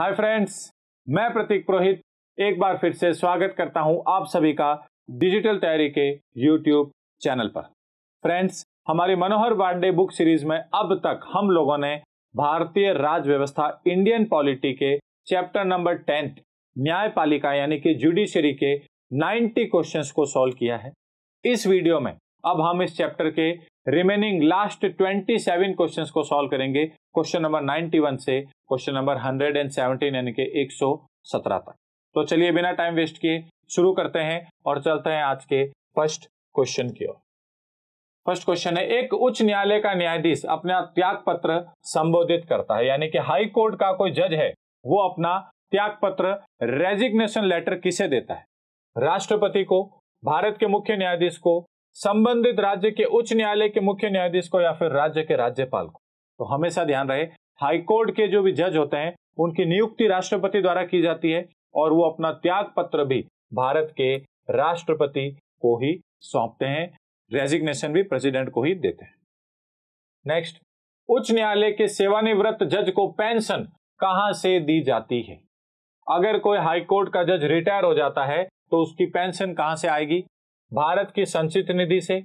hi friends मैं प्रतीक पुरोहित एक बार फिर से स्वागत करता हूं आप सभी का डिजिटल तैयारी के यूट्यूब चैनल पर फ्रेंड्स हमारी मनोहर वांडे बुक सीरीज में अब तक हम लोगों ने भारतीय राज व्यवस्था इंडियन पॉलिटी के चैप्टर नंबर टेंथ न्यायपालिका यानी कि जुडिशरी के नाइन्टी क्वेश्चन को सॉल्व किया है इस वीडियो में अब हम इस चैप्टर के रिमेनिंग लास्ट 27 क्वेश्चंस को सॉल्व करेंगे क्वेश्चन नंबर 91 से क्वेश्चन नंबर 117 यानी कि 117 तक तो चलिए बिना टाइम वेस्ट किए शुरू करते हैं और चलते हैं आज के फर्स्ट क्वेश्चन की ओर फर्स्ट क्वेश्चन है एक उच्च न्यायालय का न्यायाधीश अपना त्याग पत्र संबोधित करता है यानी कि हाई कोर्ट का कोई जज है वो अपना त्याग पत्र रेजिग्नेशन लेटर किसे देता है राष्ट्रपति को भारत के मुख्य न्यायाधीश को संबंधित राज्य के उच्च न्यायालय के मुख्य न्यायाधीश को या फिर राज्य के राज्यपाल को तो हमेशा ध्यान रहे हाईकोर्ट के जो भी जज होते हैं उनकी नियुक्ति राष्ट्रपति द्वारा की जाती है और वो अपना त्याग पत्र भी भारत के राष्ट्रपति को ही सौंपते हैं रेजिग्नेशन भी प्रेसिडेंट को ही देते हैं नेक्स्ट उच्च न्यायालय के सेवानिवृत्त जज को पेंशन कहां से दी जाती है अगर कोई हाईकोर्ट का जज रिटायर हो जाता है तो उसकी पेंशन कहां से आएगी भारत की संचित निधि से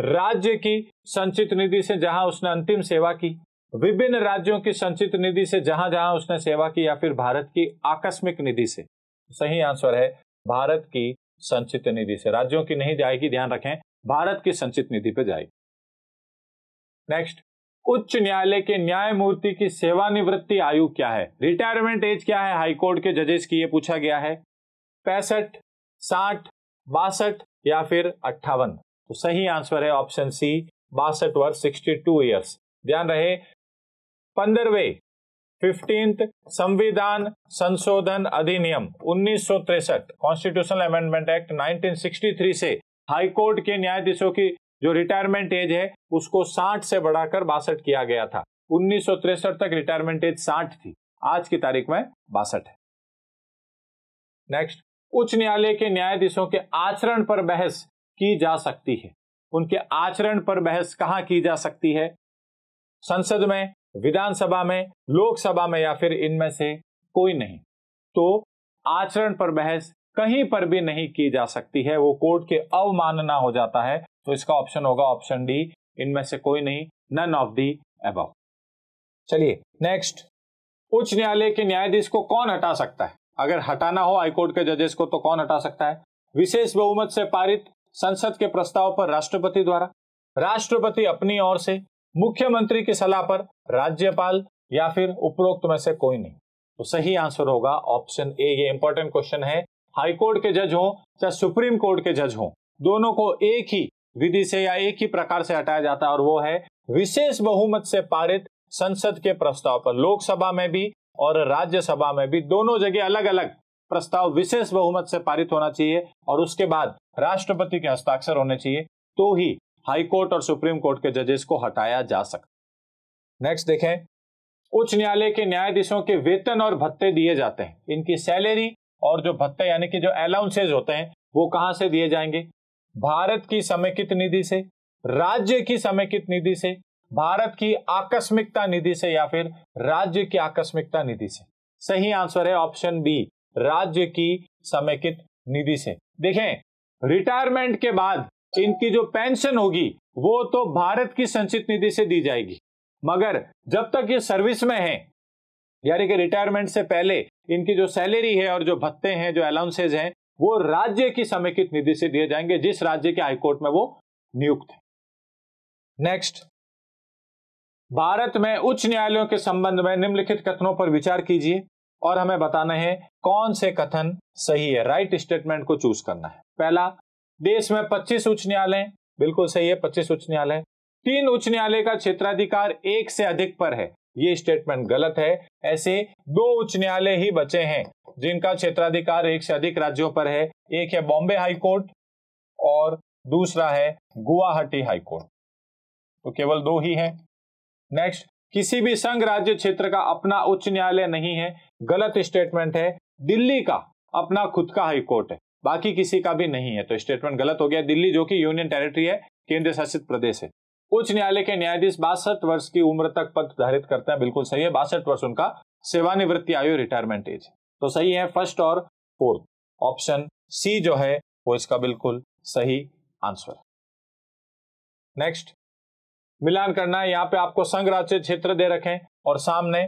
राज्य की संचित निधि से जहां उसने अंतिम सेवा की विभिन्न राज्यों की संचित निधि से जहां जहां उसने सेवा की या फिर भारत की आकस्मिक निधि से सही आंसर है भारत की संचित निधि से राज्यों की नहीं जाएगी ध्यान रखें भारत की संचित निधि पर जाएगी नेक्स्ट उच्च न्यायालय के न्यायमूर्ति की सेवानिवृत्ति आयु क्या है रिटायरमेंट एज क्या है हाईकोर्ट के जजेस की यह पूछा गया है पैंसठ साठ बासठ या फिर अट्ठावन तो सही आंसर है ऑप्शन सी बासठ वर्ष सिक्सटी टू ईयर्स ध्यान रहे पंद्रहवे फिफ्टींथ संविधान संशोधन अधिनियम उन्नीस कॉन्स्टिट्यूशनल अमेंडमेंट एक्ट 1963 से हाई कोर्ट के न्यायाधीशों की जो रिटायरमेंट एज है उसको 60 से बढ़ाकर बासठ किया गया था उन्नीस तक रिटायरमेंट एज 60 थी आज की तारीख में बासठ है नेक्स्ट उच्च न्यायालय के न्यायाधीशों के आचरण पर बहस की जा सकती है उनके आचरण पर बहस कहाँ की जा सकती है संसद में विधानसभा में लोकसभा में या फिर इनमें से कोई नहीं तो आचरण पर बहस कहीं पर भी नहीं की जा सकती है वो कोर्ट के अवमानना हो जाता है तो इसका ऑप्शन होगा ऑप्शन डी इनमें से कोई नहीं नन ऑफ दी अब चलिए नेक्स्ट उच्च न्यायालय के न्यायाधीश को कौन हटा सकता है अगर हटाना हो हाईकोर्ट के जजेस को तो कौन हटा सकता है विशेष बहुमत से पारित संसद के प्रस्ताव पर राष्ट्रपति द्वारा राष्ट्रपति अपनी ओर से मुख्यमंत्री की सलाह पर राज्यपाल या फिर उपरोक्त में से कोई नहीं तो सही आंसर होगा ऑप्शन ए ये इंपॉर्टेंट क्वेश्चन है हाईकोर्ट के जज हो चाहे सुप्रीम कोर्ट के जज हो दोनों को एक ही विधि से या एक ही प्रकार से हटाया जाता है और वो है विशेष बहुमत से पारित संसद के प्रस्ताव पर लोकसभा में भी और राज्यसभा में भी दोनों जगह अलग अलग प्रस्ताव विशेष बहुमत से पारित होना चाहिए और उसके बाद राष्ट्रपति के हस्ताक्षर होने चाहिए तो ही हाईकोर्ट और सुप्रीम कोर्ट के जजेस को हटाया जा सकता नेक्स्ट देखें उच्च न्यायालय के न्यायाधीशों के वेतन और भत्ते दिए जाते हैं इनकी सैलरी और जो भत्ते यानी कि जो अलाउंसेज होते हैं वो कहां से दिए जाएंगे भारत की समेकित निधि से राज्य की समेकित निधि से भारत की आकस्मिकता निधि से या फिर राज्य की आकस्मिकता निधि से सही आंसर है ऑप्शन बी राज्य की समेकित निधि से देखें रिटायरमेंट के बाद इनकी जो पेंशन होगी वो तो भारत की संचित निधि से दी जाएगी मगर जब तक ये सर्विस में है यानी कि रिटायरमेंट से पहले इनकी जो सैलरी है और जो भत्ते हैं जो अलाउंसेज हैं वो राज्य की समेकित निधि से दिए जाएंगे जिस राज्य के हाईकोर्ट में वो नियुक्त है नेक्स्ट भारत में उच्च न्यायालयों के संबंध में निम्नलिखित कथनों पर विचार कीजिए और हमें बताना है कौन से कथन सही है राइट स्टेटमेंट को चूज करना है पहला देश में 25 उच्च न्यायालय बिल्कुल सही है 25 उच्च न्यायालय तीन उच्च न्यायालय का क्षेत्राधिकार एक से अधिक पर है ये स्टेटमेंट गलत है ऐसे दो उच्च न्यायालय ही बचे हैं जिनका क्षेत्राधिकार एक से अधिक राज्यों पर है एक है बॉम्बे हाईकोर्ट और दूसरा है गुवाहाटी हाईकोर्ट तो केवल दो ही हैं नेक्स्ट किसी भी संघ राज्य क्षेत्र का अपना उच्च न्यायालय नहीं है गलत स्टेटमेंट है दिल्ली का अपना खुद का हाईकोर्ट है बाकी किसी का भी नहीं है तो स्टेटमेंट गलत हो गया दिल्ली जो कि यूनियन टेरिटरी है केंद्र शासित प्रदेश है उच्च न्यायालय के न्यायाधीश बासठ वर्ष की उम्र तक पद धारित करते हैं बिल्कुल सही है बासठ वर्ष उनका सेवानिवृत्ति आयु रिटायरमेंट एज तो सही है फर्स्ट और फोर्थ ऑप्शन सी जो है वो इसका बिल्कुल सही आंसर नेक्स्ट मिलान करना है यहाँ पे आपको संघ राज्य क्षेत्र दे रखे और सामने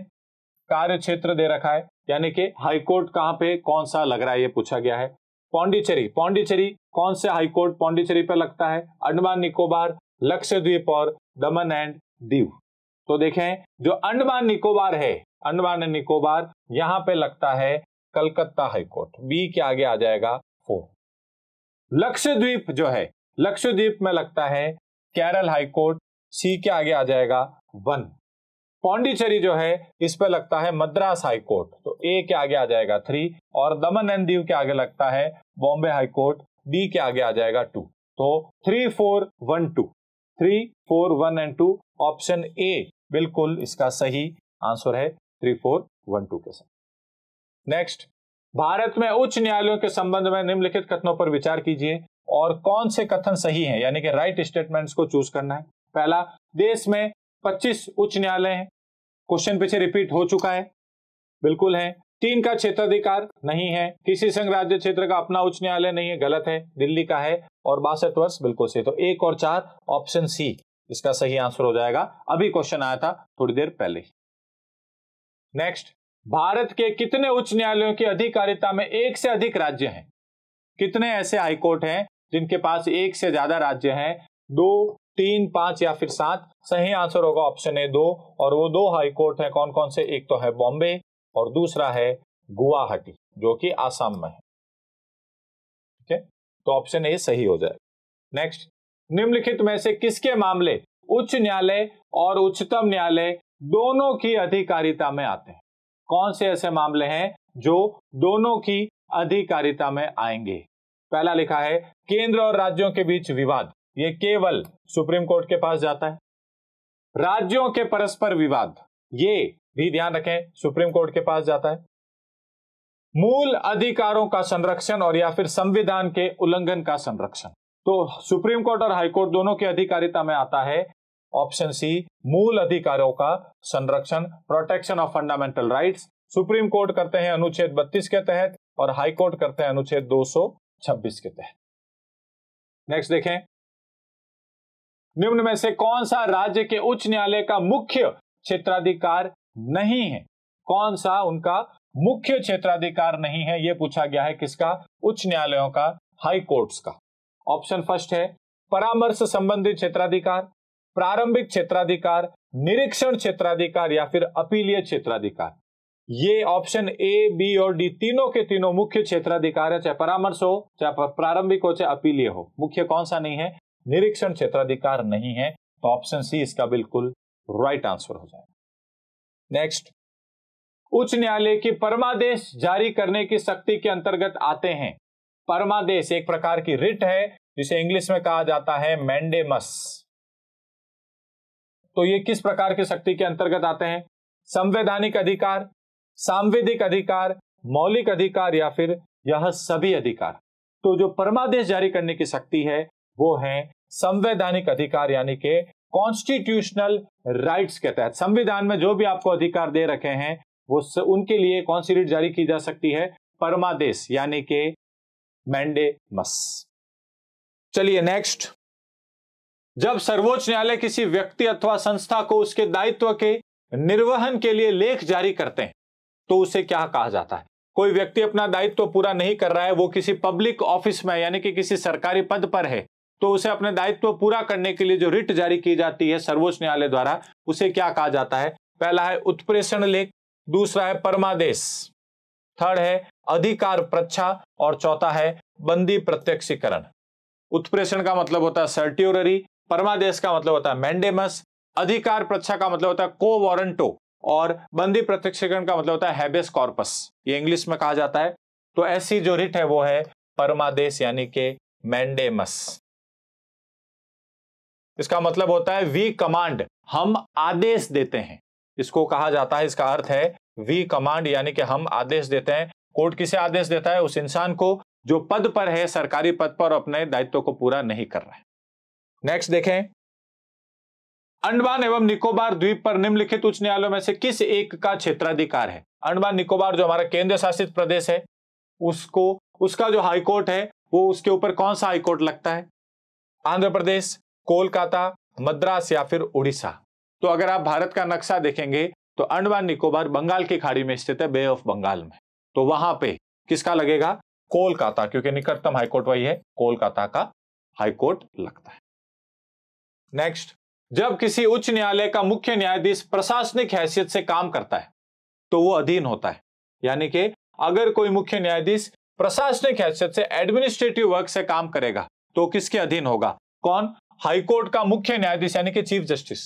कार्य क्षेत्र दे रखा है यानी कि हाईकोर्ट कहाँ पे कौन सा लग रहा है ये पूछा गया है पौंडीचेरी पौंडीचेरी कौन से हाईकोर्ट पौंडीचेरी पर लगता है अंडमान निकोबार लक्षद्वीप और दमन एंड दीव तो देखें जो अंडमान निकोबार है अंडमान एंड निकोबार यहां पे लगता है कलकत्ता हाईकोर्ट बी के आगे आ जाएगा फोर लक्षद्वीप जो है लक्षद्वीप में लगता है केरल हाईकोर्ट सी के आगे आ जाएगा वन पौंडीचेरी जो है इस पर लगता है मद्रास हाई कोर्ट तो ए के आगे आ जाएगा थ्री और दमन एंड दीव के आगे लगता है बॉम्बे हाई कोर्ट बी के आगे आ जाएगा टू तो three four one two three four one and two option A बिल्कुल इसका सही आंसर है थ्री फोर वन टू के साथ नेक्स्ट भारत में उच्च न्यायालयों के संबंध में निम्नलिखित कथनों पर विचार कीजिए और कौन से कथन सही है यानी कि राइट स्टेटमेंट्स को चूज करना है पहला देश में 25 उच्च न्यायालय हैं क्वेश्चन पीछे रिपीट हो चुका है बिल्कुल है तीन का क्षेत्राधिकार नहीं है किसी संघ राज्य क्षेत्र का अपना उच्च न्यायालय नहीं है गलत है दिल्ली का है और बासठ वर्ष बिल्कुल सही तो एक और चार ऑप्शन सी इसका सही आंसर हो जाएगा अभी क्वेश्चन आया था थोड़ी देर पहले नेक्स्ट भारत के कितने उच्च न्यायालयों की अधिकारिता में एक से अधिक राज्य हैं कितने ऐसे हाईकोर्ट हैं जिनके पास एक से ज्यादा राज्य हैं दो तीन पांच या फिर सात सही आंसर होगा ऑप्शन ए दो और वो दो हाई कोर्ट है कौन कौन से एक तो है बॉम्बे और दूसरा है गुवाहाटी जो कि आसाम में है ठीक है तो ऑप्शन ए सही हो जाएगा नेक्स्ट निम्नलिखित में से किसके मामले उच्च न्यायालय और उच्चतम न्यायालय दोनों की अधिकारिता में आते हैं कौन से ऐसे मामले हैं जो दोनों की अधिकारिता में आएंगे पहला लिखा है केंद्र और राज्यों के बीच विवाद ये केवल सुप्रीम कोर्ट के पास जाता है राज्यों के परस्पर विवाद ये भी ध्यान रखें सुप्रीम कोर्ट के पास जाता है मूल अधिकारों का संरक्षण और या फिर संविधान के उल्लंघन का संरक्षण तो सुप्रीम कोर्ट और हाईकोर्ट दोनों की अधिकारिता में आता है ऑप्शन सी मूल अधिकारों का संरक्षण protection of fundamental rights supreme court करते हैं अनुच्छेद 32 के तहत और हाईकोर्ट करते हैं अनुच्छेद 226 के तहत नेक्स्ट देखें निम्न में से कौन सा राज्य के उच्च न्यायालय का मुख्य क्षेत्राधिकार नहीं है कौन सा उनका मुख्य क्षेत्राधिकार नहीं है यह पूछा गया है किसका उच्च न्यायालयों का हाई कोर्ट्स का ऑप्शन फर्स्ट है परामर्श संबंधित क्षेत्राधिकार प्रारंभिक क्षेत्राधिकार निरीक्षण क्षेत्राधिकार या फिर अपीलीय क्षेत्राधिकार ये ऑप्शन ए बी और डी तीनों के तीनों मुख्य क्षेत्राधिकार है चाहे परामर्श हो चाहे प्रारंभिक हो चाहे अपीलीय हो मुख्य कौन सा नहीं है निरीक्षण क्षेत्राधिकार नहीं है तो ऑप्शन सी इसका बिल्कुल राइट आंसर हो जाएगा नेक्स्ट उच्च न्यायालय की परमादेश जारी करने की शक्ति के अंतर्गत आते हैं परमादेश एक प्रकार की रिट है जिसे इंग्लिश में कहा जाता है मैंडेमस तो ये किस प्रकार की शक्ति के अंतर्गत आते हैं संवैधानिक अधिकार सांवेदिक अधिकार मौलिक अधिकार या फिर यह सभी अधिकार तो जो परमादेश जारी करने की शक्ति है वो है संवैधानिक अधिकार यानी के कॉन्स्टिट्यूशनल राइट्स के तहत संविधान में जो भी आपको अधिकार दे रखे हैं वो उनके लिए कौन सी रिट जारी की जा सकती है परमादेश यानी के मैंडे मस चलिए नेक्स्ट जब सर्वोच्च न्यायालय किसी व्यक्ति अथवा संस्था को उसके दायित्व के निर्वहन के लिए लेख जारी करते हैं तो उसे क्या कहा जाता है कोई व्यक्ति अपना दायित्व पूरा नहीं कर रहा है वो किसी पब्लिक ऑफिस में यानी कि किसी सरकारी पद पर है तो उसे अपने दायित्व पूरा करने के लिए जो रिट जारी की जाती है सर्वोच्च न्यायालय द्वारा उसे क्या कहा जाता है पहला है उत्प्रेषण लेख दूसरा है परमादेश थर्ड है अधिकार प्रच्छा और चौथा है बंदी प्रत्यक्षीकरण उत्प्रेषण का मतलब होता है सर्ट्यूररी परमादेश का मतलब होता है मैंडेमस अधिकार प्रच्छा का मतलब होता है को वारंटो और बंदी प्रत्यक्षीकरण का मतलब होता है हैबेस कॉर्पस ये इंग्लिश में कहा जाता है तो ऐसी जो रिट है वो है परमादेश यानी के मैंडेमस इसका मतलब होता है वी कमांड हम आदेश देते हैं इसको कहा जाता है इसका अर्थ है वी कमांड यानी कि हम आदेश देते हैं कोर्ट किसे आदेश देता है उस इंसान को जो पद पर है सरकारी पद पर अपने दायित्व को पूरा नहीं कर रहा है नेक्स्ट देखें अंडमान एवं निकोबार द्वीप पर निम्नलिखित उच्च न्यायालयों में से किस एक का क्षेत्राधिकार है अंडमान निकोबार जो हमारा केंद्र शासित प्रदेश है उसको उसका जो हाईकोर्ट है वो उसके ऊपर कौन सा हाईकोर्ट लगता है आंध्र प्रदेश कोलकाता मद्रास या फिर उड़ीसा तो अगर आप भारत का नक्शा देखेंगे तो अंडमान निकोबार बंगाल की खाड़ी में स्थित है बे ऑफ बंगाल में तो वहां पे किसका लगेगा कोलकाता क्योंकि निकटतम हाईकोर्ट वही है कोलकाता का हाईकोर्ट लगता है नेक्स्ट जब किसी उच्च न्यायालय का मुख्य न्यायाधीश प्रशासनिक हैसियत से काम करता है तो वो अधीन होता है यानी कि अगर कोई मुख्य न्यायाधीश प्रशासनिक हैसियत से एडमिनिस्ट्रेटिव वर्क से काम करेगा तो किसके अधीन होगा कौन हाईकोर्ट का मुख्य न्यायाधीश यानी कि चीफ जस्टिस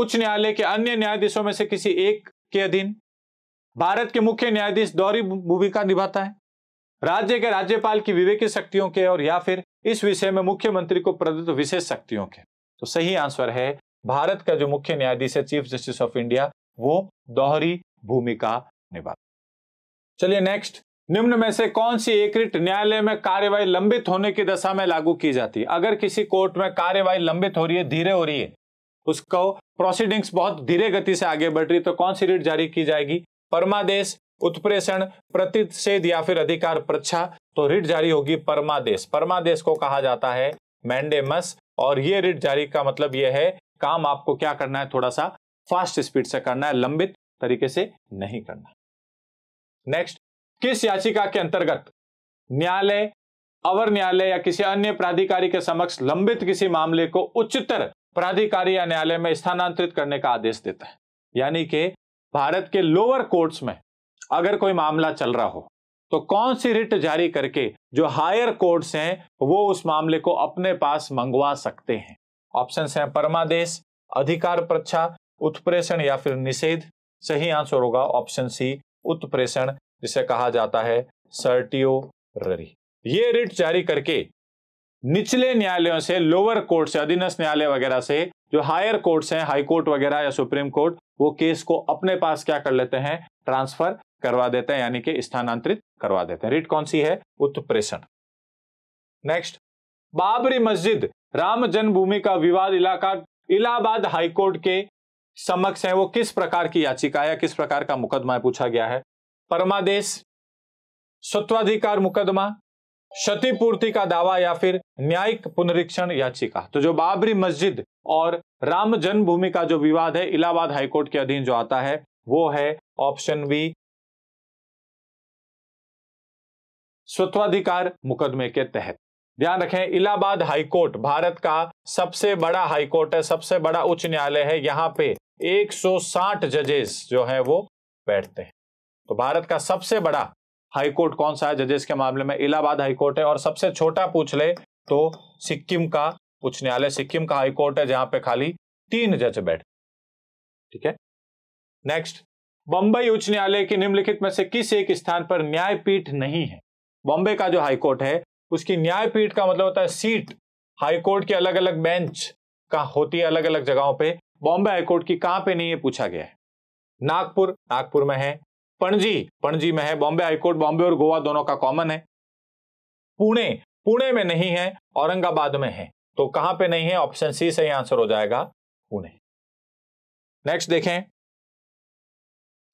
उच्च न्यायालय के अन्य न्यायाधीशों में से किसी एक के अधीन भारत के मुख्य न्यायाधीश दौरी भूमिका निभाता है राज्य के राज्यपाल की विवेकी शक्तियों के और या फिर इस विषय में मुख्यमंत्री को प्रदत्त विशेष शक्तियों के तो सही आंसर है भारत का जो मुख्य न्यायाधीश है चीफ जस्टिस ऑफ इंडिया वो दोहरी भूमिका निभाता चलिए नेक्स्ट निम्न में से कौन सी एक रिट न्यायालय में कार्यवाही लंबित होने की दशा में लागू की जाती है अगर किसी कोर्ट में कार्यवाही लंबित हो रही है धीरे हो रही है उसको प्रोसीडिंग्स बहुत धीरे गति से आगे बढ़ रही है तो कौन सी रिट जारी की जाएगी परमादेश उत्प्रेषण प्रतिषेध या फिर अधिकार प्रच्छा तो रिट जारी होगी परमादेश परमादेश को कहा जाता है मैंडेमस और ये रिट जारी का मतलब यह है काम आपको क्या करना है थोड़ा सा फास्ट स्पीड से करना है लंबित तरीके से नहीं करना नेक्स्ट किस याचिका के अंतर्गत न्यायालय अवर न्यायालय या किसी अन्य प्राधिकारी के समक्ष लंबित किसी मामले को उच्चतर प्राधिकारी या न्यायालय में स्थानांतरित करने का आदेश देता है यानी कि भारत के लोअर कोर्ट्स में अगर कोई मामला चल रहा हो तो कौन सी रिट जारी करके जो हायर कोर्ट्स हैं वो उस मामले को अपने पास मंगवा सकते हैं ऑप्शन हैं परमादेश अधिकार प्रच्छा उत्प्रेषण या फिर निषेध सही आंसर होगा ऑप्शन सी उत्प्रेषण जिसे कहा जाता है सर्टियो ररी ये रिट जारी करके निचले न्यायालयों से लोअर कोर्ट से अधीनस्थ न्यायालय वगैरह से जो हायर कोर्ट्स हैं हाई कोर्ट वगैरह या सुप्रीम कोर्ट वो केस को अपने पास क्या कर लेते हैं ट्रांसफर करवा देते हैं यानी कि स्थानांतरित करवा देते हैं रिट कौन सी है उत्प्रेषण नेक्स्ट बाबरी मस्जिद राम जन्मभूमि का विवाद इलाका इलाहाबाद हाईकोर्ट के समक्ष है वो किस प्रकार की याचिका या किस प्रकार का मुकदमा पूछा गया है परमादेश स्वत्वाधिकार मुकदमा क्षतिपूर्ति का दावा या फिर न्यायिक पुनरीक्षण याचिका तो जो बाबरी मस्जिद और राम जन्मभूमि का जो विवाद है इलाहाबाद हाईकोर्ट के अधीन जो आता है वो है ऑप्शन बी स्वत्वाधिकार मुकदमे के तहत ध्यान रखें इलाहाबाद हाईकोर्ट भारत का सबसे बड़ा हाईकोर्ट है सबसे बड़ा उच्च न्यायालय है यहाँ पे 160 जजेस जो है वो बैठते हैं तो भारत का सबसे बड़ा हाईकोर्ट कौन सा है जजेस के मामले में इलाहाबाद हाईकोर्ट है और सबसे छोटा पूछ ले तो सिक्किम का उच्च न्यायालय सिक्किम का हाईकोर्ट है जहां पे खाली तीन जज बैठ ठीक है नेक्स्ट बंबई उच्च न्यायालय के निम्नलिखित में से किस एक स्थान पर न्यायपीठ नहीं है बॉम्बे का जो हाईकोर्ट है उसकी न्यायपीठ का मतलब होता है सीट हाईकोर्ट की अलग अलग बेंच का होती है अलग अलग जगहों पे बॉम्बे हाईकोर्ट की कहां पे नहीं है पूछा गया है नागपुर नागपुर में है पणजी पणजी में है बॉम्बे हाईकोर्ट बॉम्बे और गोवा दोनों का कॉमन है पुणे पुणे में नहीं है औरंगाबाद में है तो कहां पे नहीं है ऑप्शन सी सही आंसर हो जाएगा पुणे नेक्स्ट देखें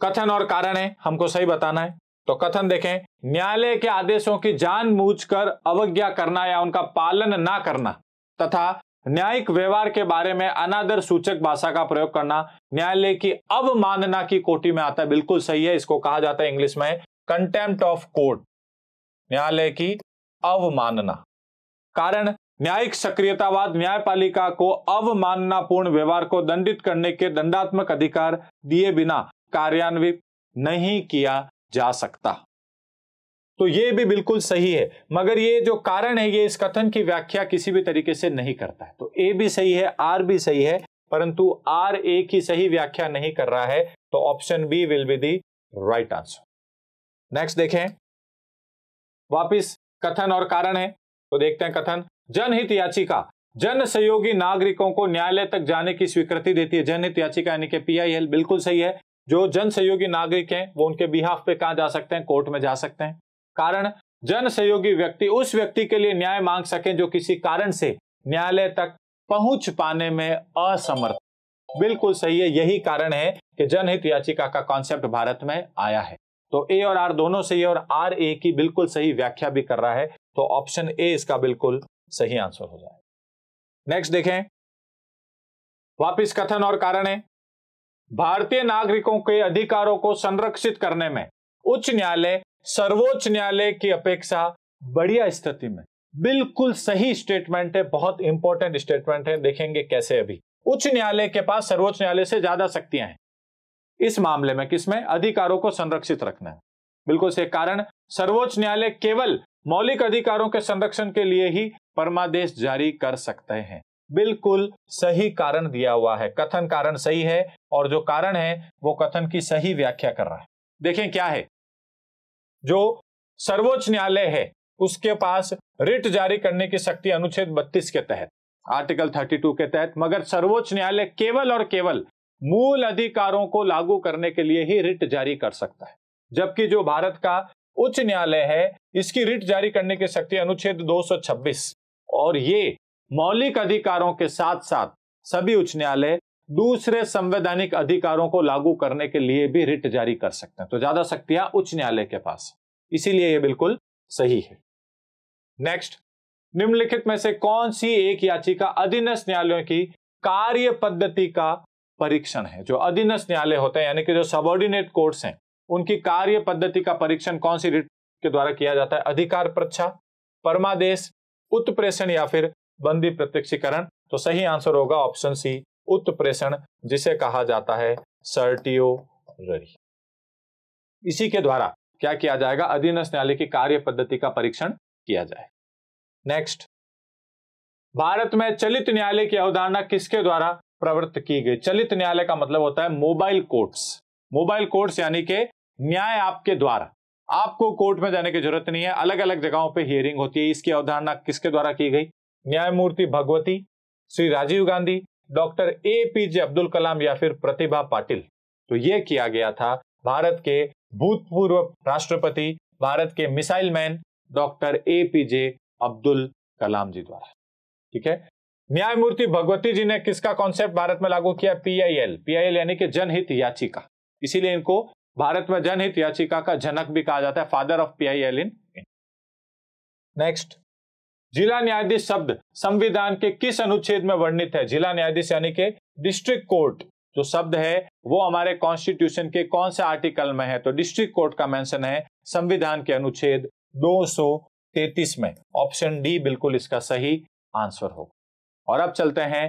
कथन और कारण है हमको सही बताना है तो कथन देखें न्यायालय के आदेशों की कर अवज्ञा करना या उनका पालन ना करना तथा न्यायिक व्यवहार के बारे में अनादर सूचक भाषा का प्रयोग करना न्यायालय की अवमानना की कोटि में आता है बिल्कुल सही है इसको कहा जाता है इंग्लिश में कंटेम्प्ट ऑफ कोर्ट न्यायालय की अवमानना कारण न्यायिक सक्रियतावाद न्यायपालिका को अवमाननापूर्ण व्यवहार को दंडित करने के दंडात्मक अधिकार दिए बिना कार्यान्वित नहीं किया जा सकता तो ये भी बिल्कुल सही है मगर ये जो कारण है ये इस कथन की व्याख्या किसी भी तरीके से नहीं करता है तो ए भी सही है आर भी सही है परंतु आर ए की सही व्याख्या नहीं कर रहा है तो option B will be the right answer next देखें वापिस कथन और कारण है तो देखते हैं कथन जनहित याचिका जन सहयोगी नागरिकों को न्यायालय तक जाने की स्वीकृति देती है जनहित याचिका यानी कि पीआईएल बिल्कुल सही है जो जन सहयोगी नागरिक हैं वो उनके बिहाफ पे कहा जा सकते हैं कोर्ट में जा सकते हैं कारण जन सहयोगी व्यक्ति उस व्यक्ति के लिए न्याय मांग सके जो किसी कारण से न्यायालय तक पहुंच पाने में असमर्थ बिल्कुल सही है यही कारण है कि जनहित याचिका का कॉन्सेप्ट भारत में आया है तो ए और आर दोनों सही है और आर ए की बिल्कुल सही व्याख्या भी कर रहा है तो ऑप्शन ए इसका बिल्कुल सही आंसर हो जाए नेक्स्ट देखें वापिस कथन और कारण है भारतीय नागरिकों के अधिकारों को संरक्षित करने में उच्च न्यायालय सर्वोच्च न्यायालय की अपेक्षा बढ़िया स्थिति में बिल्कुल सही स्टेटमेंट है बहुत इंपॉर्टेंट स्टेटमेंट है देखेंगे कैसे अभी उच्च न्यायालय के पास सर्वोच्च न्यायालय से ज्यादा शक्तियां हैं इस मामले में किसमें अधिकारों को संरक्षित रखना है बिल्कुल से कारण सर्वोच्च न्यायालय केवल मौलिक अधिकारों के संरक्षण के लिए ही परमादेश जारी कर सकते हैं बिल्कुल सही कारण दिया हुआ है कथन कारण सही है और जो कारण है वो कथन की सही व्याख्या कर रहा है देखें क्या है जो सर्वोच्च न्यायालय है उसके पास रिट जारी करने की शक्ति अनुच्छेद 32 के तहत आर्टिकल 32 के तहत मगर सर्वोच्च न्यायालय केवल और केवल मूल अधिकारों को लागू करने के लिए ही रिट जारी कर सकता है जबकि जो भारत का उच्च न्यायालय है इसकी रिट जारी करने की शक्ति अनुच्छेद 226 और ये मौलिक अधिकारों के साथ साथ सभी उच्च न्यायालय दूसरे संवैधानिक अधिकारों को लागू करने के लिए भी रिट जारी कर सकते हैं तो ज्यादा शक्तियां उच्च न्यायालय के पास इसीलिए यह बिल्कुल सही है नेक्स्ट निम्नलिखित में से कौन सी एक याचिका अधीनस्थ न्यायालयों की कार्य पद्धति का परीक्षण है जो अधीनस्थ न्यायालय होते हैं यानी कि जो सबोर्डिनेट कोर्ट्स हैं उनकी कार्य पद्धति का परीक्षण कौन सी रिट के द्वारा किया जाता है अधिकार प्रच्छा परमादेश उत्प्रेषण या फिर बंदी प्रत्यक्षीकरण तो सही आंसर होगा ऑप्शन सी उत्प्रेषण जिसे कहा जाता है सर्टियोररी इसी के द्वारा क्या किया जाएगा अधीनस्थ न्यायालय की कार्य पद्धति का परीक्षण किया जाए नेक्स्ट भारत में चलित न्यायालय की अवधारणा किसके द्वारा प्रवृत्त की गई चलित न्यायालय का मतलब होता है मोबाइल कोर्ट्स मोबाइल कोर्ट्स यानी के न्याय आपके द्वारा आपको कोर्ट में जाने की जरूरत नहीं है अलग अलग जगहों पे हियरिंग होती है इसकी अवधारणा किसके द्वारा की गई न्यायमूर्ति Bhagwati Shri Rajiv Gandhi doctor A P J Abdul Kalam या फिर प्रतिभा पाटिल तो ये किया गया था भारत के भूतपूर्व राष्ट्रपति भारत के missile man doctor A P J Abdul Kalam ji द्वारा ठीक है न्यायमूर्ति भगवती जी ने किसका कॉन्सेप्ट भारत में लागू किया पीआईएल पीआईएल यानी कि जनहित याचिका इसीलिए इनको भारत में जनहित याचिका का जनक भी कहा जाता है father of PIL in next जिला न्यायाधीश शब्द संविधान के किस अनुच्छेद में वर्णित है जिला न्यायाधीश यानी के डिस्ट्रिक्ट कोर्ट जो शब्द है वो हमारे कॉन्स्टिट्यूशन के कौन से आर्टिकल में है तो डिस्ट्रिक्ट कोर्ट का मेंशन है संविधान के अनुच्छेद 233 में ऑप्शन डी बिल्कुल इसका सही आंसर हो और अब चलते हैं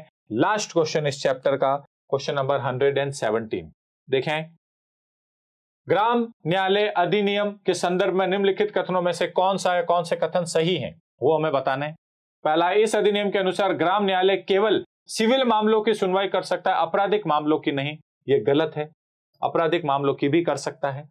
लास्ट क्वेश्चन इस चैप्टर का क्वेश्चन नंबर 117 देखें ग्राम न्यायालय अधिनियम के संदर्भ में निम्नलिखित कथनों में से कौन सा है कौन से कथन सही हैं वो हमें बताने पहला इस अधिनियम के अनुसार ग्राम न्यायालय केवल सिविल मामलों की सुनवाई कर सकता है आपराधिक मामलों की नहीं ये गलत है आपराधिक मामलों की भी कर सकता है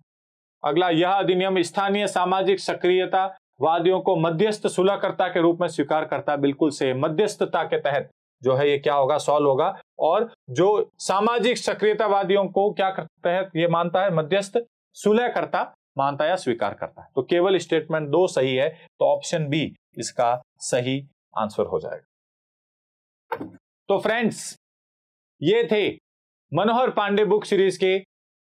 अगला यह अधिनियम स्थानीय सामाजिक सक्रियता वादियों को मध्यस्थ सुलहकर्ता के रूप में स्वीकार करता बिल्कुल से मध्यस्थता के तहत जो है ये क्या होगा सॉल्व होगा और जो सामाजिक सक्रियतावादियों को क्या तहत ये मानता है मध्यस्थ सुलहकर्ता मानता या स्वीकार करता है तो केवल स्टेटमेंट दो सही है तो ऑप्शन बी इसका सही आंसर हो जाएगा तो फ्रेंड्स ये थे मनोहर पांडे बुक सीरीज के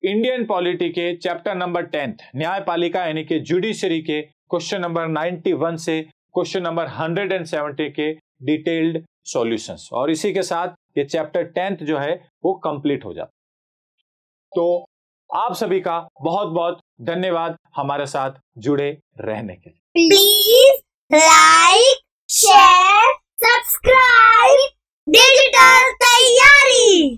इंडियन पॉलिटी के चैप्टर नंबर टेंथ न्यायपालिका यानी कि जुडिशरी के क्वेश्चन नंबर 91 से क्वेश्चन नंबर 170 के डिटेल्ड सॉल्यूशंस और इसी के साथ ये चैप्टर टेंथ जो है वो कंप्लीट हो जाता तो आप सभी का बहुत बहुत धन्यवाद हमारे साथ जुड़े रहने के लिए please like share subscribe digital तैयारी